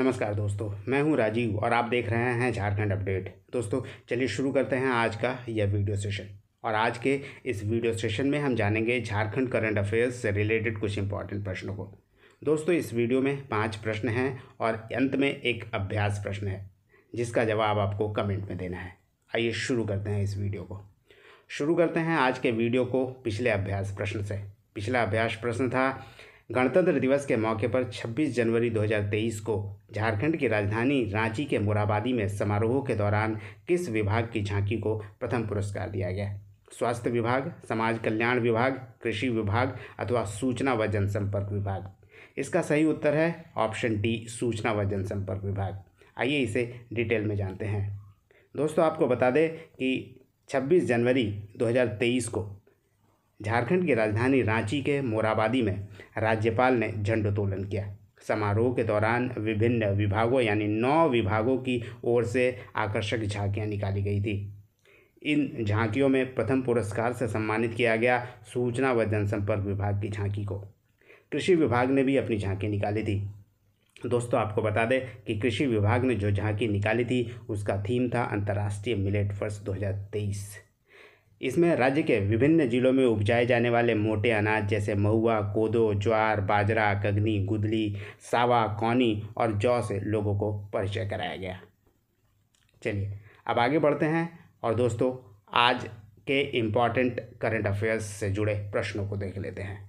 नमस्कार दोस्तों मैं हूं राजीव और आप देख रहे हैं झारखंड अपडेट दोस्तों चलिए शुरू करते हैं आज का यह वीडियो सेशन और आज के इस वीडियो सेशन में हम जानेंगे झारखंड करंट अफेयर्स से रिलेटेड कुछ इंपॉर्टेंट प्रश्नों को दोस्तों इस वीडियो में पाँच प्रश्न हैं और अंत में एक अभ्यास प्रश्न है जिसका जवाब आपको कमेंट में देना है आइए शुरू करते हैं इस वीडियो को शुरू करते हैं आज के वीडियो को पिछले अभ्यास प्रश्न से पिछला अभ्यास प्रश्न था गणतंत्र दिवस के मौके पर 26 जनवरी 2023 को झारखंड की राजधानी रांची के मोराबादी में समारोह के दौरान किस विभाग की झांकी को प्रथम पुरस्कार दिया गया स्वास्थ्य विभाग समाज कल्याण विभाग कृषि विभाग अथवा सूचना व जनसंपर्क विभाग इसका सही उत्तर है ऑप्शन डी सूचना व जनसंपर्क विभाग आइए इसे डिटेल में जानते हैं दोस्तों आपको बता दें कि 26 जनवरी 2023 को झारखंड की राजधानी रांची के मोराबादी में राज्यपाल ने झंडोत्तोलन किया समारोह के दौरान विभिन्न विभागों यानी नौ विभागों की ओर से आकर्षक झांकियाँ निकाली गई थी इन झांकियों में प्रथम पुरस्कार से सम्मानित किया गया सूचना व जनसंपर्क विभाग की झांकी को कृषि विभाग ने भी अपनी झांकी निकाली थी दोस्तों आपको बता दें कि कृषि विभाग ने जो झांकी निकाली थी उसका थीम था अंतर्राष्ट्रीय मिलेट वर्ष 2023 इसमें राज्य के विभिन्न जिलों में उपजाए जाने वाले मोटे अनाज जैसे महुआ कोदो ज्वार बाजरा कगनी गुदली सावा कौनी और जौ से लोगों को परिचय कराया गया चलिए अब आगे बढ़ते हैं और दोस्तों आज के इम्पॉर्टेंट करंट अफेयर्स से जुड़े प्रश्नों को देख लेते हैं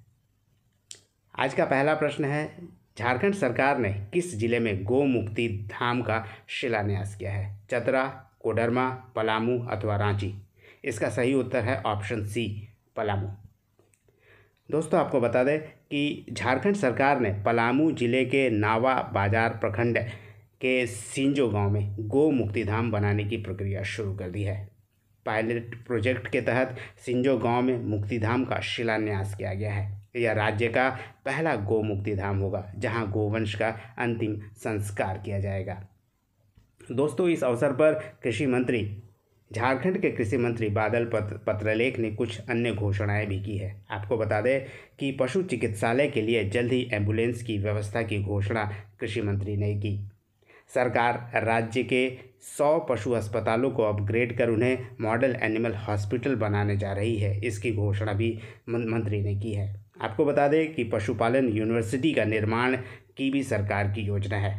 आज का पहला प्रश्न है झारखंड सरकार ने किस जिले में गोमुक्ति धाम का शिलान्यास किया है चतरा कोडरमा पलामू अथवा रांची इसका सही उत्तर है ऑप्शन सी पलामू दोस्तों आपको बता दें कि झारखंड सरकार ने पलामू जिले के नावा बाजार प्रखंड के सिंजो गांव में गो मुक्ति धाम बनाने की प्रक्रिया शुरू कर दी है पायलट प्रोजेक्ट के तहत सिंजो गांव में मुक्तिधाम का शिलान्यास किया गया है यह राज्य का पहला गो धाम होगा जहां गोवंश का अंतिम संस्कार किया जाएगा दोस्तों इस अवसर पर कृषि मंत्री झारखंड के कृषि मंत्री बादल पत्रलेख ने कुछ अन्य घोषणाएं भी की है आपको बता दें कि पशु चिकित्सालय के लिए जल्द ही एम्बुलेंस की व्यवस्था की घोषणा कृषि मंत्री ने की सरकार राज्य के सौ पशु अस्पतालों को अपग्रेड कर उन्हें मॉडल एनिमल हॉस्पिटल बनाने जा रही है इसकी घोषणा भी मंत्री ने की है आपको बता दें कि पशुपालन यूनिवर्सिटी का निर्माण की भी सरकार की योजना है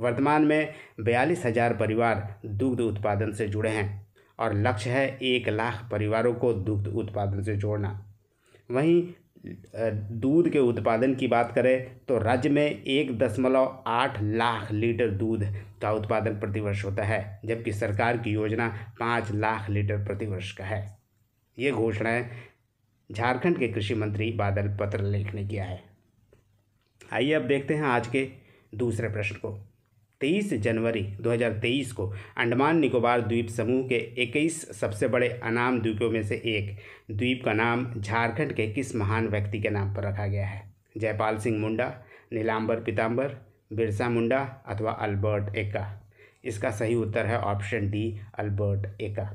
वर्तमान में बयालीस हजार परिवार दुग्ध उत्पादन से जुड़े हैं और लक्ष्य है एक लाख परिवारों को दुग्ध उत्पादन से जोड़ना वहीं दूध के उत्पादन की बात करें तो राज्य में एक दशमलव आठ लाख लीटर दूध का उत्पादन प्रतिवर्ष होता है जबकि सरकार की योजना पाँच लाख लीटर प्रतिवर्ष का है ये घोषणाएं झारखंड के कृषि मंत्री बादल पत्र लेख ने किया है आइए अब देखते हैं आज के दूसरे प्रश्न को तेईस जनवरी 2023 को अंडमान निकोबार द्वीप समूह के 21 सबसे बड़े अनाम द्वीपों में से एक द्वीप का नाम झारखंड के किस महान व्यक्ति के नाम पर रखा गया है जयपाल सिंह मुंडा नीलांबर पीताम्बर बिरसा मुंडा अथवा अल्बर्ट एका इसका सही उत्तर है ऑप्शन डी अल्बर्ट एका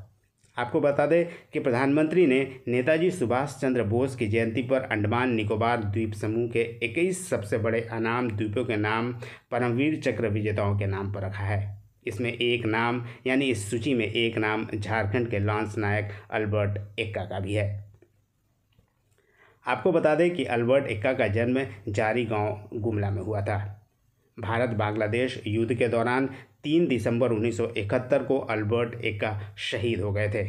आपको बता दें कि प्रधानमंत्री ने नेताजी सुभाष चंद्र बोस की जयंती पर अंडमान निकोबार द्वीप समूह के इक्कीस सबसे बड़े अनाम द्वीपों के नाम परमवीर चक्र विजेताओं के नाम पर रखा है इसमें एक नाम यानी इस सूची में एक नाम झारखंड के लॉन्स नायक अल्बर्ट एक्का का भी है आपको बता दें कि अल्बर्ट एक्का का जन्म जारी गांव गुमला में हुआ था भारत बांग्लादेश युद्ध के दौरान तीन दिसंबर 1971 को अल्बर्ट एक्का शहीद हो गए थे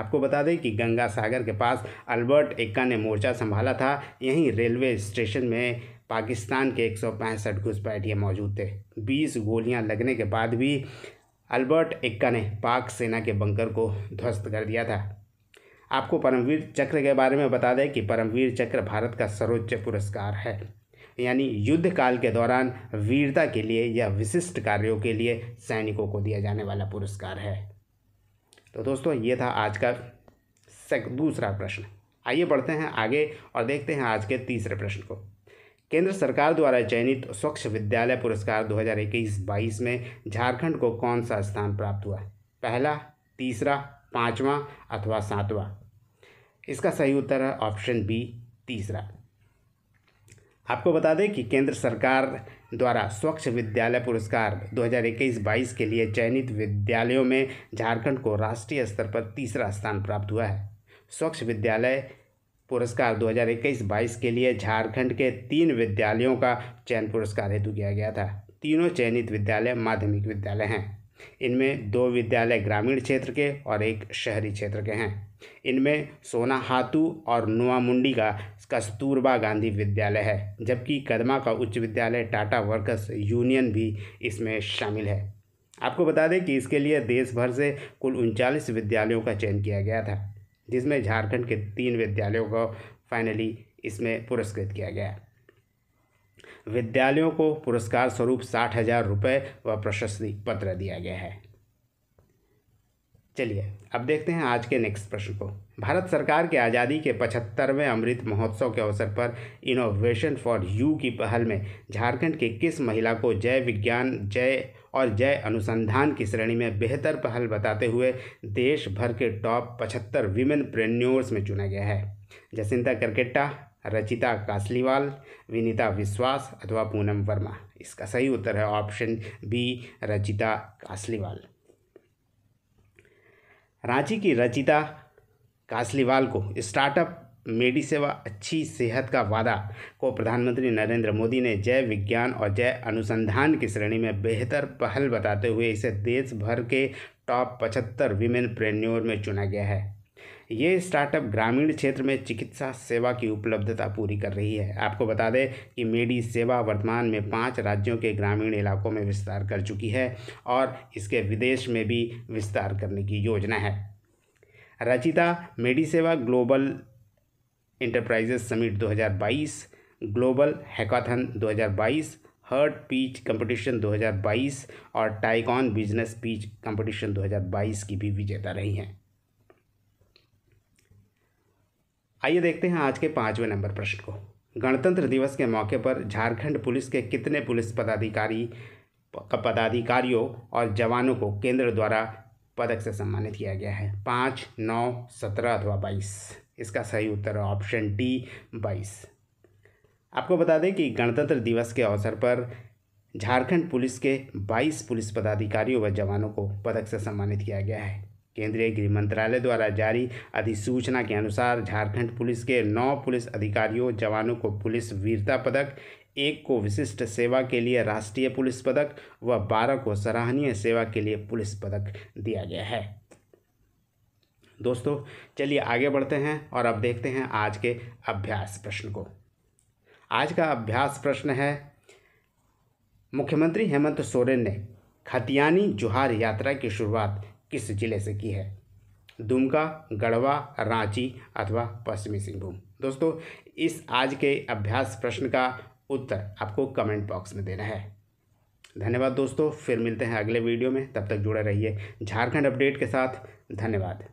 आपको बता दें कि गंगा सागर के पास अल्बर्ट एक्का ने मोर्चा संभाला था यहीं रेलवे स्टेशन में पाकिस्तान के एक सौ पैंसठ घुसपैठिए मौजूद थे बीस गोलियां लगने के बाद भी अल्बर्ट एक्का ने पाक सेना के बंकर को ध्वस्त कर दिया था आपको परमवीर चक्र के बारे में बता दें कि परमवीर चक्र भारत का सर्वोच्च पुरस्कार है यानी युद्ध काल के दौरान वीरता के लिए या विशिष्ट कार्यों के लिए सैनिकों को दिया जाने वाला पुरस्कार है तो दोस्तों ये था आज का सेक दूसरा प्रश्न आइए बढ़ते हैं आगे और देखते हैं आज के तीसरे प्रश्न को केंद्र सरकार द्वारा चयनित स्वच्छ विद्यालय पुरस्कार 2021-22 में झारखंड को कौन सा स्थान प्राप्त हुआ पहला तीसरा पाँचवा अथवा सातवां इसका सही उत्तर है ऑप्शन बी तीसरा आपको बता दें कि केंद्र सरकार द्वारा स्वच्छ विद्यालय पुरस्कार 2021-22 के लिए चयनित विद्यालयों में झारखंड को राष्ट्रीय स्तर पर तीसरा स्थान प्राप्त हुआ है स्वच्छ विद्यालय पुरस्कार 2021-22 के लिए झारखंड के तीन विद्यालयों का चयन पुरस्कार हेतु किया गया था तीनों चयनित विद्यालय माध्यमिक विद्यालय हैं इनमें दो विद्यालय ग्रामीण क्षेत्र के और एक शहरी क्षेत्र के हैं इनमें सोना हाथू और नुआमुंडी का कस्तूरबा गांधी विद्यालय है जबकि कदमा का उच्च विद्यालय टाटा वर्कर्स यूनियन भी इसमें शामिल है आपको बता दें कि इसके लिए देश भर से कुल उनचालीस विद्यालयों का चयन किया गया था जिसमें झारखंड के तीन विद्यालयों को फाइनली इसमें पुरस्कृत किया गया विद्यालयों को पुरस्कार स्वरूप साठ हजार रुपये व प्रशस्ति पत्र दिया गया है चलिए अब देखते हैं आज के नेक्स्ट प्रश्न को भारत सरकार के आज़ादी के पचहत्तरवें अमृत महोत्सव के अवसर पर इनोवेशन फॉर यू की पहल में झारखंड की किस महिला को जय विज्ञान जय और जय अनुसंधान की श्रेणी में बेहतर पहल बताते हुए देश भर के टॉप पचहत्तर विमेन प्रेन्योर्स में चुना गया है जसिंता करकेट्टा रचिता कासलीवाल विनीता विश्वास अथवा पूनम वर्मा इसका सही उत्तर है ऑप्शन बी रचिता कासलीवाल रांची की रचिता कासलीवाल को स्टार्टअप मेडी सेवा अच्छी सेहत का वादा को प्रधानमंत्री नरेंद्र मोदी ने जय विज्ञान और जय अनुसंधान की श्रेणी में बेहतर पहल बताते हुए इसे देश भर के टॉप पचहत्तर विमेन प्रेन्योर में चुना गया है ये स्टार्टअप ग्रामीण क्षेत्र में चिकित्सा सेवा की उपलब्धता पूरी कर रही है आपको बता दें कि मेडी सेवा वर्तमान में पाँच राज्यों के ग्रामीण इलाकों में विस्तार कर चुकी है और इसके विदेश में भी विस्तार करने की योजना है Rachita Medi Seva global enterprises summit 2022 global hackathon 2022 हर्ट पीच कंपटीशन 2022 और टाइकॉन बिजनेस पीच कंपटीशन 2022 की भी विजेता रही हैं आइए देखते हैं आज के पाँचवें नंबर प्रश्न को गणतंत्र दिवस के मौके पर झारखंड पुलिस के कितने पुलिस पदाधिकारी पदाधिकारियों और जवानों को केंद्र द्वारा पदक से सम्मानित किया गया है पाँच नौ सत्रह अथवा बाईस इसका सही उत्तर ऑप्शन डी बाईस आपको बता दें कि गणतंत्र दिवस के अवसर पर झारखंड पुलिस के 22 पुलिस पदाधिकारियों व जवानों को पदक से सम्मानित किया गया है केंद्रीय गृह मंत्रालय द्वारा जारी अधिसूचना के अनुसार झारखंड पुलिस के नौ पुलिस अधिकारियों जवानों को पुलिस वीरता पदक एक को विशिष्ट सेवा के लिए राष्ट्रीय पुलिस पदक व बारह को सराहनीय सेवा के लिए पुलिस पदक दिया गया है दोस्तों चलिए आगे बढ़ते हैं और अब देखते हैं आज के अभ्यास प्रश्न को आज का अभ्यास प्रश्न है मुख्यमंत्री हेमंत सोरेन ने खतियानी जोहार यात्रा की शुरुआत किस जिले से की है दुमका गढ़वा रांची अथवा पश्चिमी सिंहभूम दोस्तों इस आज के अभ्यास प्रश्न का उत्तर आपको कमेंट बॉक्स में देना है धन्यवाद दोस्तों फिर मिलते हैं अगले वीडियो में तब तक जुड़े रहिए झारखंड अपडेट के साथ धन्यवाद